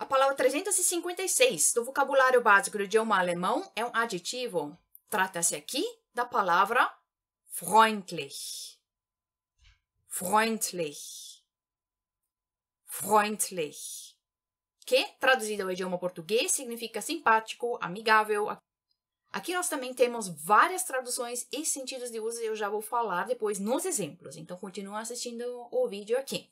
A palavra 356 do vocabulário básico do idioma alemão é um adjetivo. Trata-se aqui da palavra freundlich. Freundlich. Freundlich. Que, traduzido ao idioma português, significa simpático, amigável. Aqui nós também temos várias traduções e sentidos de uso, eu já vou falar depois nos exemplos. Então, continue assistindo o vídeo aqui.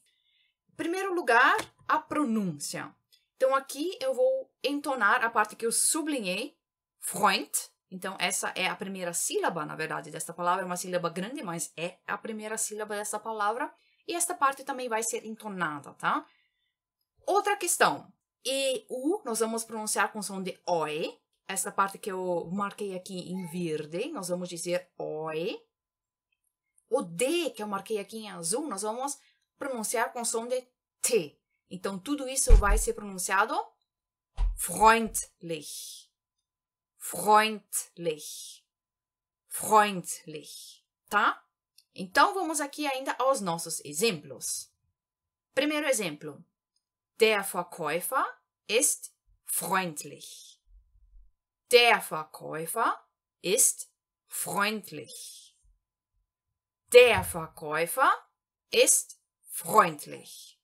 Em primeiro lugar, a pronúncia. Então aqui eu vou entonar a parte que eu sublinhei, Freund. Então essa é a primeira sílaba, na verdade, desta palavra. É uma sílaba grande, mas é a primeira sílaba dessa palavra. E esta parte também vai ser entonada, tá? Outra questão. E u nós vamos pronunciar com som de oi. Essa parte que eu marquei aqui em verde, nós vamos dizer oi. O D que eu marquei aqui em azul, nós vamos pronunciar com som de T. Então tudo isso vai ser pronunciado freundlich. Freundlich. Freundlich. Tá? Então vamos aqui ainda aos nossos exemplos. Primeiro exemplo. Der Verkäufer ist freundlich. Der Verkäufer ist freundlich. Der Verkäufer ist freundlich.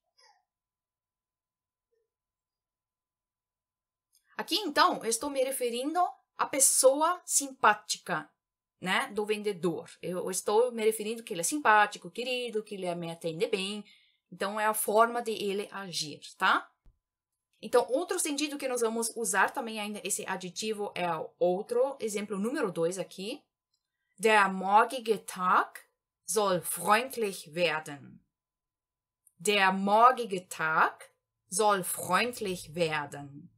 Aqui, então, eu estou me referindo à pessoa simpática, né, do vendedor. Eu estou me referindo que ele é simpático, querido, que ele me atende bem. Então, é a forma de ele agir, tá? Então, outro sentido que nós vamos usar também ainda esse aditivo é o outro, exemplo número dois aqui. Der morgige Tag soll freundlich werden. Der morgige Tag soll freundlich werden.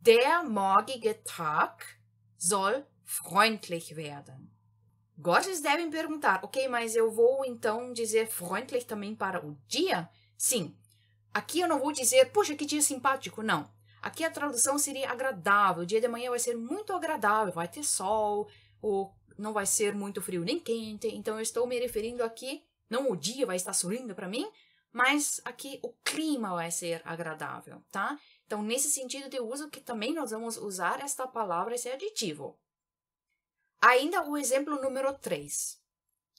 Der morgige Tag soll freundlich werden. Gostes devem perguntar, ok, mas eu vou então dizer freundlich também para o dia? Sim. Aqui eu não vou dizer, puxa, que dia simpático, não. Aqui a tradução seria agradável. O dia de manhã vai ser muito agradável, vai ter sol, ou não vai ser muito frio nem quente. Então eu estou me referindo aqui, não o dia vai estar sorrindo para mim, mas aqui o clima vai ser agradável, tá? Então, nesse sentido de uso, que também nós vamos usar esta palavra, esse aditivo. Ainda o exemplo número 3.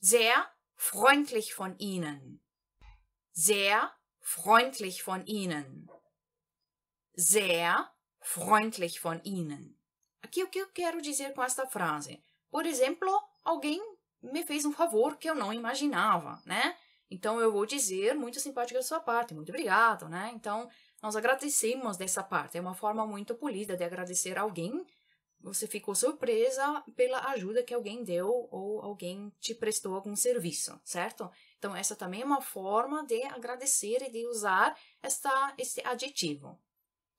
Sehr freundlich von Ihnen. Sehr freundlich von Ihnen. Sehr freundlich von Ihnen. Aqui o que eu quero dizer com esta frase? Por exemplo, alguém me fez um favor que eu não imaginava, né? Então eu vou dizer muito simpática da sua parte, muito obrigado, né? Então nós agradecemos dessa parte, é uma forma muito polida de agradecer alguém. Você ficou surpresa pela ajuda que alguém deu ou alguém te prestou algum serviço, certo? Então, essa também é uma forma de agradecer e de usar esta, este adjetivo.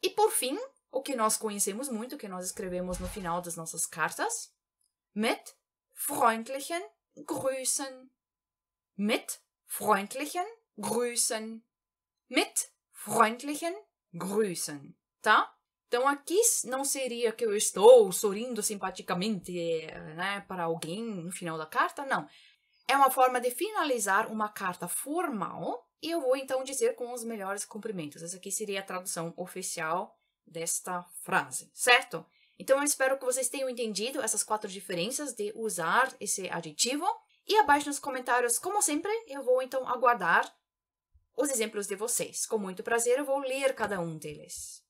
E por fim, o que nós conhecemos muito, que nós escrevemos no final das nossas cartas, mit freundlichen Grüßen. Mit freundlichen Grüßen. Mit freundlichen Grüßen, tá? Então aqui não seria que eu estou sorrindo simpaticamente eh, né, para alguém no final da carta, não. É uma forma de finalizar uma carta formal e eu vou então dizer com os melhores cumprimentos. Essa aqui seria a tradução oficial desta frase, certo? Então eu espero que vocês tenham entendido essas quatro diferenças de usar esse adjetivo. E abaixo nos comentários, como sempre, eu vou então aguardar os exemplos de vocês. Com muito prazer, eu vou ler cada um deles.